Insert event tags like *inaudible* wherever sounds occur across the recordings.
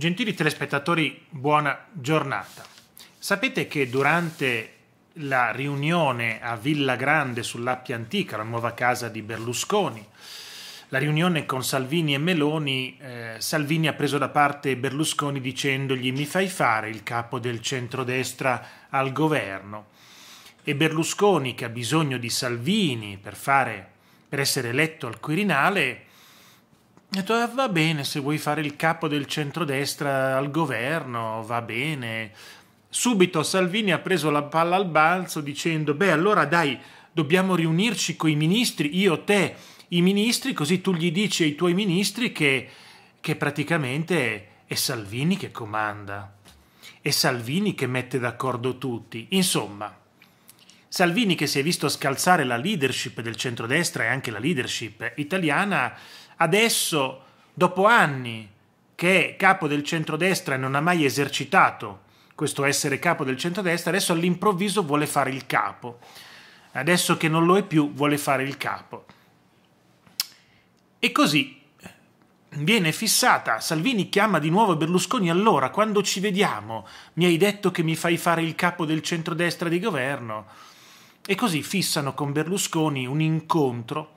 Gentili telespettatori, buona giornata. Sapete che durante la riunione a Villa Grande sull'Appia Antica, la nuova casa di Berlusconi, la riunione con Salvini e Meloni, eh, Salvini ha preso da parte Berlusconi dicendogli mi fai fare il capo del centrodestra al governo. E Berlusconi, che ha bisogno di Salvini per, fare, per essere eletto al Quirinale, e tu, ah, va bene, se vuoi fare il capo del centrodestra al governo, va bene. Subito Salvini ha preso la palla al balzo dicendo, beh allora dai, dobbiamo riunirci con i ministri, io, te, i ministri, così tu gli dici ai tuoi ministri che, che praticamente è Salvini che comanda, è Salvini che mette d'accordo tutti. Insomma, Salvini che si è visto scalzare la leadership del centrodestra e anche la leadership italiana, adesso, dopo anni che è capo del centrodestra e non ha mai esercitato questo essere capo del centrodestra, adesso all'improvviso vuole fare il capo. Adesso che non lo è più, vuole fare il capo. E così viene fissata. Salvini chiama di nuovo Berlusconi. Allora, quando ci vediamo, mi hai detto che mi fai fare il capo del centrodestra di governo. E così fissano con Berlusconi un incontro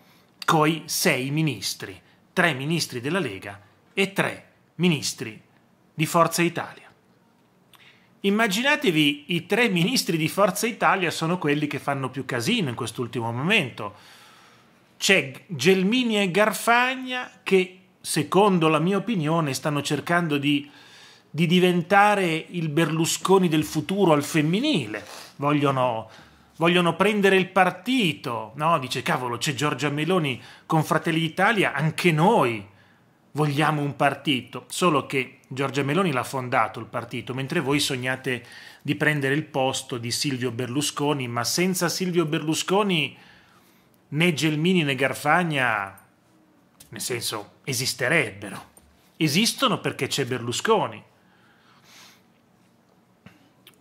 coi sei ministri tre ministri della Lega e tre ministri di Forza Italia. Immaginatevi i tre ministri di Forza Italia sono quelli che fanno più casino in quest'ultimo momento. C'è Gelmini e Garfagna che, secondo la mia opinione, stanno cercando di, di diventare il Berlusconi del futuro al femminile. Vogliono vogliono prendere il partito, no? Dice, cavolo, c'è Giorgia Meloni con Fratelli d'Italia, anche noi vogliamo un partito, solo che Giorgia Meloni l'ha fondato il partito, mentre voi sognate di prendere il posto di Silvio Berlusconi, ma senza Silvio Berlusconi né Gelmini né Garfagna, nel senso, esisterebbero. Esistono perché c'è Berlusconi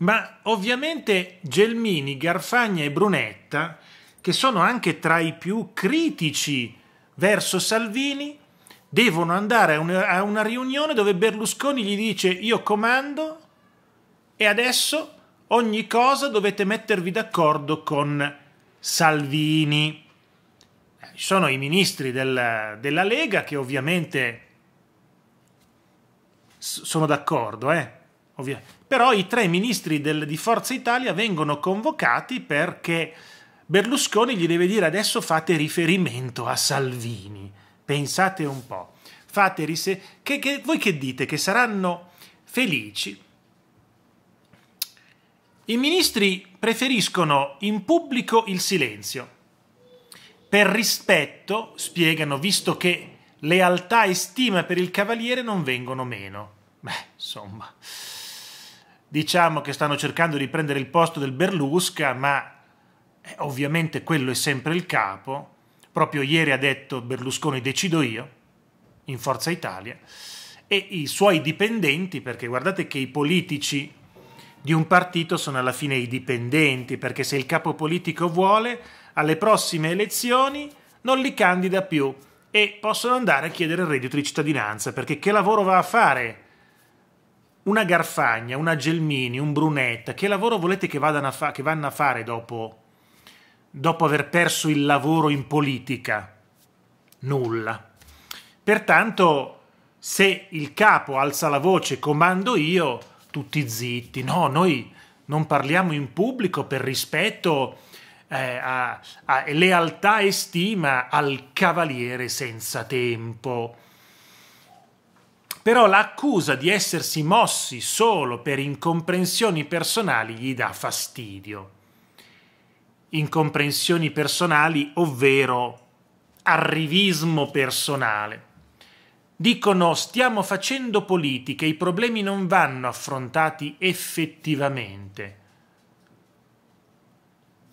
ma ovviamente Gelmini, Garfagna e Brunetta, che sono anche tra i più critici verso Salvini, devono andare a una, riunione dove Berlusconi gli dice io comando e adesso ogni cosa dovete mettervi d'accordo con Salvini. Eh, ci sono i ministri della, della Lega che ovviamente sono d'accordo, eh? ovvia. Oh, però i tre ministri del, di Forza Italia vengono convocati perché Berlusconi gli deve dire adesso fate riferimento a Salvini, pensate un po', fate rise- che, che, voi che dite che saranno felici? I ministri preferiscono in pubblico il silenzio. Per rispetto, spiegano, visto che lealtà e stima per il cavaliere non vengono meno. Beh, insomma diciamo che stanno cercando di prendere il posto del Berlusca, ma eh, ovviamente quello è sempre il capo. Proprio ieri ha detto Berlusconi decido io, in Forza Italia, e i suoi dipendenti, perché guardate che i politici di un partito sono alla fine i dipendenti, perché se il capo politico vuole, alle prossime elezioni non li candida più e possono andare a chiedere il reddito di cittadinanza, perché che lavoro va a fare? una Garfagna, una Gelmini, un Brunetta, che lavoro volete che, fa- che vanno a fare dopo, dopo aver perso il lavoro in politica? Nulla. Pertanto, se il capo alza la voce, comando io, tutti zitti. No, noi non parliamo in pubblico per rispetto eh, a, a lealtà e stima al cavaliere senza tempo però l'accusa di essersi mossi solo per incomprensioni personali gli dà fastidio. Incomprensioni personali, ovvero arrivismo personale. Dicono stiamo facendo politica, i problemi non vanno affrontati effettivamente.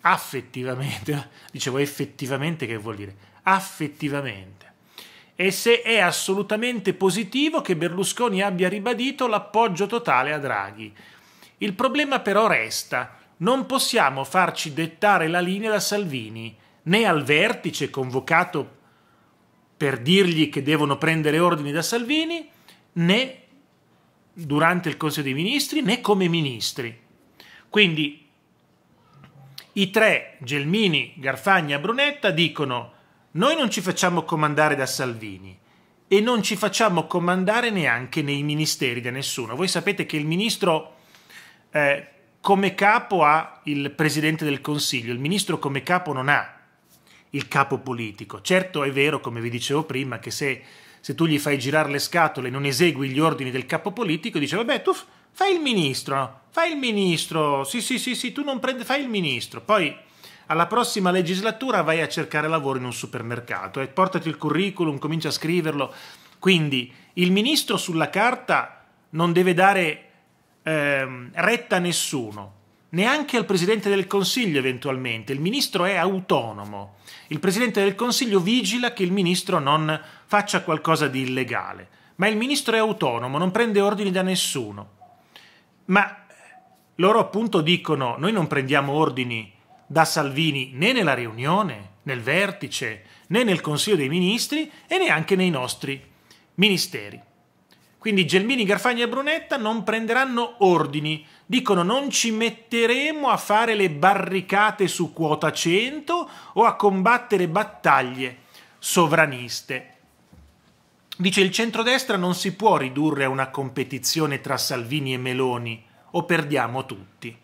Affettivamente, *laughs* dicevo effettivamente che vuol dire? Affettivamente e se è assolutamente positivo che Berlusconi abbia ribadito l'appoggio totale a Draghi. Il problema però resta, non possiamo farci dettare la linea da Salvini, né al vertice convocato per dirgli che devono prendere ordini da Salvini, né durante il Consiglio dei Ministri, né come ministri. Quindi i tre, Gelmini, Garfagna, e Brunetta, dicono noi non ci facciamo comandare da Salvini e non ci facciamo comandare neanche nei ministeri da nessuno. Voi sapete che il ministro eh, come capo ha il presidente del Consiglio, il ministro come capo non ha il capo politico. Certo è vero, come vi dicevo prima, che se, se tu gli fai girare le scatole e non esegui gli ordini del capo politico, dice vabbè tu fai il ministro, fai il ministro, sì sì sì sì, tu non prendi, fai il ministro. Poi alla prossima legislatura vai a cercare lavoro in un supermercato e portati il curriculum, comincia a scriverlo. Quindi il ministro sulla carta non deve dare eh, retta a nessuno, neanche al Presidente del Consiglio eventualmente. Il ministro è autonomo. Il Presidente del Consiglio vigila che il ministro non faccia qualcosa di illegale, ma il ministro è autonomo, non prende ordini da nessuno. Ma loro appunto dicono noi non prendiamo ordini da Salvini né nella riunione, nel vertice, né nel Consiglio dei Ministri e neanche nei nostri ministeri. Quindi Gelmini, Garfagna e Brunetta non prenderanno ordini, dicono non ci metteremo a fare le barricate su quota 100 o a combattere battaglie sovraniste. Dice il centrodestra non si può ridurre a una competizione tra Salvini e Meloni o perdiamo tutti.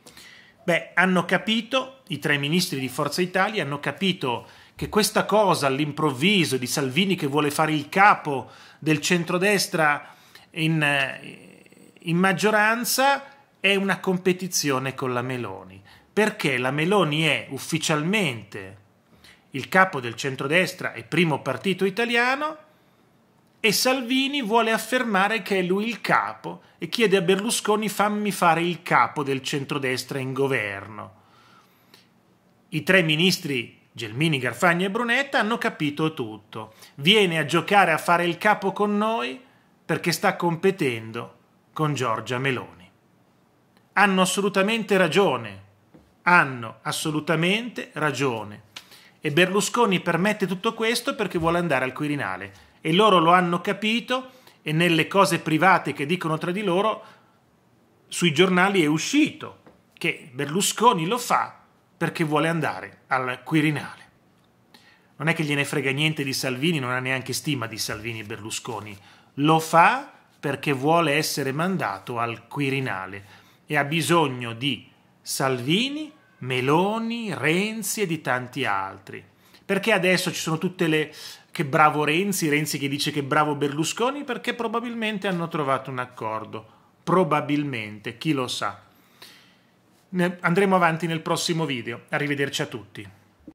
Beh, hanno capito i tre ministri di Forza Italia hanno capito che questa cosa all'improvviso di Salvini che vuole fare il capo del centrodestra in, eh, in maggioranza è una competizione con la Meloni, perché la Meloni è ufficialmente il capo del centrodestra e primo partito italiano e Salvini vuole affermare che è lui il capo e chiede a Berlusconi fammi fare il capo del centrodestra in governo. I tre ministri Gelmini, Garfagna e Brunetta hanno capito tutto. Viene a giocare a fare il capo con noi perché sta competendo con Giorgia Meloni. Hanno assolutamente ragione. Hanno assolutamente ragione. E Berlusconi permette tutto questo perché vuole andare al Quirinale. E loro lo hanno capito e nelle cose private che dicono tra di loro sui giornali è uscito che Berlusconi lo fa perché vuole andare al Quirinale. Non è che gliene frega niente di Salvini, non ha neanche stima di Salvini e Berlusconi. Lo fa perché vuole essere mandato al Quirinale e ha bisogno di Salvini, Meloni, Renzi e di tanti altri. Perché adesso ci sono tutte le che bravo Renzi, Renzi che dice che bravo Berlusconi, perché probabilmente hanno trovato un accordo. Probabilmente, chi lo sa andremo avanti nel prossimo video. Arrivederci a tutti.